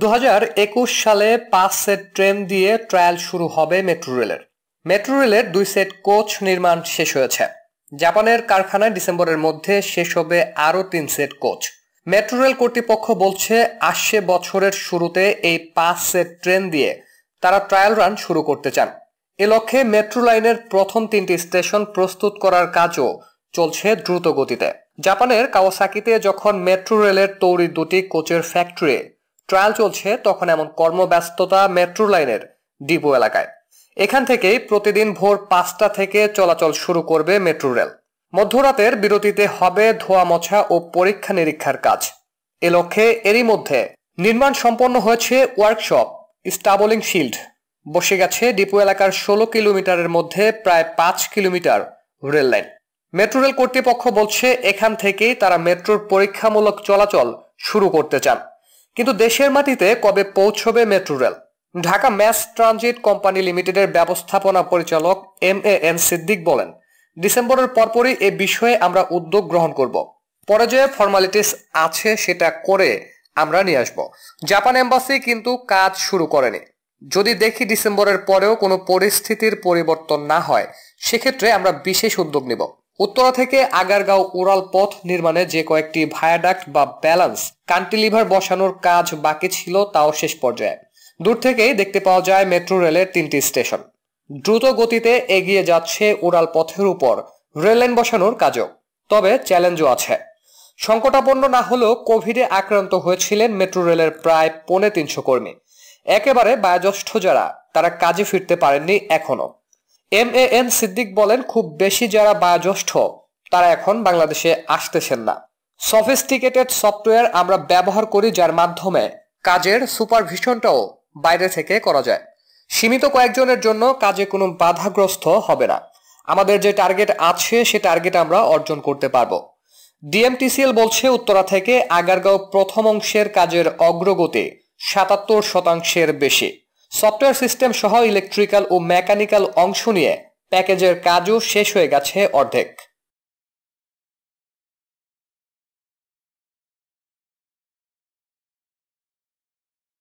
দু সালে পাঁচ সেট ট্রেন দিয়ে ট্রায়াল শুরু হবে মেট্রো রেলের মেট্রো রেলের দুই সেট কোচ নির্মাণ শেষ হয়েছে জাপানের কারখানায় ডিসেম্বরের মধ্যে শেষ হবে আরও তিন সেট কোচ মেট্রো রেল কর্তৃপক্ষ বলছে আসছে বছরের শুরুতে এই পাঁচ সেট ট্রেন দিয়ে তারা ট্রায়াল রান শুরু করতে চান এ লক্ষ্যে মেট্রো লাইনের প্রথম তিনটি স্টেশন প্রস্তুত করার কাজও চলছে দ্রুত গতিতে জাপানের কাওয়াসাকিতে যখন মেট্রো রেলের তৈরি দুটি কোচের ফ্যাক্টরি ট্রায়াল চলছে তখন এমন কর্মব্যস্ততা মেট্রো লাইনের ডিপো এলাকায় এখান থেকেই প্রতিদিন ভোর পাঁচটা থেকে চলাচল শুরু করবে মেট্রো রেল মধ্যরাতের বিরতিতে হবে ধোয়া মোছা ও পরীক্ষা নিরীক্ষার কাজ এ লক্ষ্যে এরই মধ্যে নির্মাণ সম্পন্ন হয়েছে ওয়ার্কশপ স্টাবলিং শিল্ড বসে গেছে ডিপো এলাকার ষোলো কিলোমিটারের মধ্যে প্রায় পাঁচ kilometre rail line metro rail কর্তৃপক্ষ বলছে এখান থেকেই তারা মেট্রোর পরীক্ষামূলক চলাচল শুরু করতে চান কিন্তু দেশের মাটিতে কবে পৌঁছবে metro rail Dhaka mass transit company লিমিটেডের ব্যবস্থাপনা পরিচালক এম এ এম সিদ্দিক বলেন ডিসেম্বরের পরপরই এ বিষয়ে আমরা উদ্যোগ গ্রহণ করব পরে যে ফর্মালিটিস আছে সেটা করে আমরা নিয়ে আসব জাপান এম্বাসি কিন্তু কাজ শুরু করেনি যদি দেখি ডিসেম্বরের পরেও কোনো পরিস্থিতির পরিবর্তন না হয় সেক্ষেত্রে আমরা বিশেষ উদ্যোগ নেব উত্তরা থেকে আগারগাঁও উড়াল পথ নির্মাণে যে কয়েকটি ভায়াডাক্ট বা ব্যালান্স কান্টিলিভার বসানোর কাজ বাকি ছিল তাও শেষ পর্যায়ে দূর থেকেই দেখতে পাওয়া যায় মেট্রো রেলের তিনটি স্টেশন দ্রুত গতিতে এগিয়ে যাচ্ছে উড়াল পথের উপর রেললাইন বসানোর কাজও তবে চ্যালেঞ্জও আছে সংকটাপন্ন না হলেও কোভিডে আক্রান্ত হয়েছিলেন মেট্রো রেলের প্রায় পৌনে তিনশো কর্মী একেবারে বায়োজ্যেষ্ঠ যারা তারা কাজে ফিরতে পারেননি এখনও এম এ এন সিদ্দিক বলেন খুব বেশি যারা বায়োজ্যেষ্ঠ তারা এখন বাংলাদেশে আসতেছেন না সফিস্টিকেটেড সফটওয়্যার আমরা ব্যবহার করি যার মাধ্যমে কাজের সুপারভিশনটাও বাইরে থেকে করা যায় সীমিত কয়েকজনের জন্য কাজে কোনো বাধাগ্রস্ত হবে না আমাদের যে টার্গেট আছে সে টার্গেট আমরা অর্জন করতে পারবো ডিএমটিসিএল বলছে উত্তরা থেকে আগারগাঁও প্রথম অংশের কাজের অগ্রগতি সাতাত্তর শতাংশের বেশি সফটওয়্যার সিস্টেম সহ ইলেকট্রিক্যাল ও মেকানিক্যাল অংশ নিয়ে প্যাকেজের কাজও শেষ হয়ে গেছে অর্ধেক